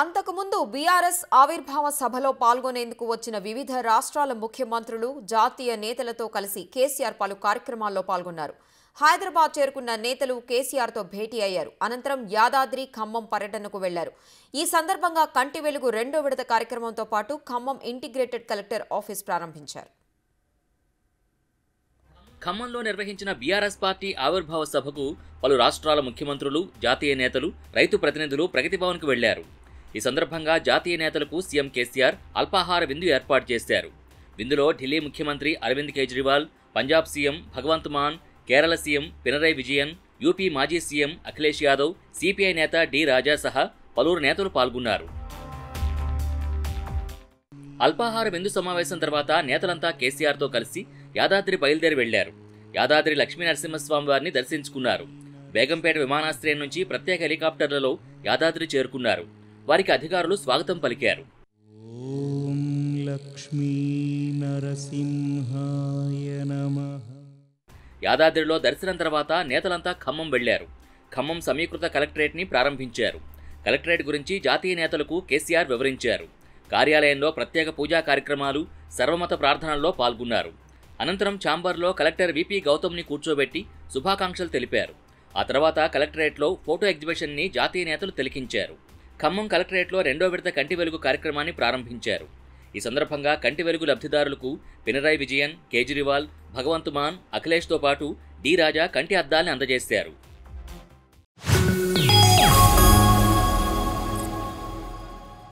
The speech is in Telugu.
అంతకుముందు బీఆర్ఎస్ ఆవిర్భావ సభలో పాల్గొనేందుకు వచ్చిన వివిధ రాష్ట్రాల ముఖ్యమంత్రులు జాతీయ నేతలతో కలిసి కేసీఆర్ పలు కార్యక్రమాల్లో పాల్గొన్నారు హైదరాబాద్ చేరుకున్న నేతలు కేసీఆర్తో భేటీ అయ్యారు అనంతరం యాదాద్రి ఖమ్మం పర్యటనకు వెళ్లారు ఈ సందర్భంగా కంటి వెలుగు రెండో విడత కార్యక్రమంతో పాటు ఖమ్మం ఇంటిగ్రేటెడ్ కలెక్టర్ ఆఫీస్ ప్రారంభించారు ఖమ్మంలో నిర్వహించిన బీఆర్ఎస్ పార్టీ ఆవిర్భావ సభకు పలు రాష్ట్రాల ముఖ్యమంత్రులు జాతీయ నేతలు రైతు ప్రతినిధులు ప్రగతి భవన్కు వెళ్లారు ఈ సందర్భంగా జాతీయ నేతలకు సీఎం కేసీఆర్ అల్పాహార విందు ఏర్పాటు చేశారు విందులో ఢిల్లీ ముఖ్యమంత్రి Arvind Kejriwal Punjab CM Bhagwant Mann Kerala CM Pinarayi Vijayan UP మాజీ సీఎం అఖిలేష్ యాదవ్ సిపిఐ నేత డి రాజా సహా పలువురు నేతలు పాల్గొన్నారు అల్పాహార విందు సమావేశం తర్వాత నేతలంతా కేసీఆర్తో కలిసి యాదాద్రి బయలుదేరి వెళ్లారు యాదాద్రి లక్ష్మీ నరసింహస్వామి వారిని దర్శించుకున్నారు బేగంపేట విమానాశ్రయం నుంచి ప్రత్యేక హెలికాప్టర్లలో యాదాద్రి చేరుకున్నారు వారికి అధికారులు స్వాగతం పలికారు యాదాద్రిలో దర్శనం తర్వాత నేతలంతా ఖమ్మం వెళ్లారు ఖమ్మం సమీకృత కలెక్టరేట్ని ప్రారంభించారు కలెక్టరేట్ గురించి జాతీయ నేతలకు కేసీఆర్ వివరించారు కార్యాలయంలో ప్రత్యేక పూజా కార్యక్రమాలు సర్వమత ప్రార్థనల్లో పాల్గొన్నారు అనంతరం ఛాంబర్లో కలెక్టర్ విపి గౌతమ్ని కూర్చోబెట్టి శుభాకాంక్షలు తెలిపారు ఆ తర్వాత కలెక్టరేట్లో ఫోటో ఎగ్జిబిషన్ని జాతీయ నేతలు తిలకించారు ఖమ్మం కలెక్టరేట్లో రెండో విడత కంటి వెలుగు కార్యక్రమాన్ని ప్రారంభించారు ఈ సందర్భంగా కంటి వెలుగు లబ్ధిదారులకు పినరాయి విజయన్ కేజ్రీవాల్ భగవంత్ మాన్ అఖిలేష్తో పాటు డి రాజా కంటి అద్దాల్ని అందజేశారు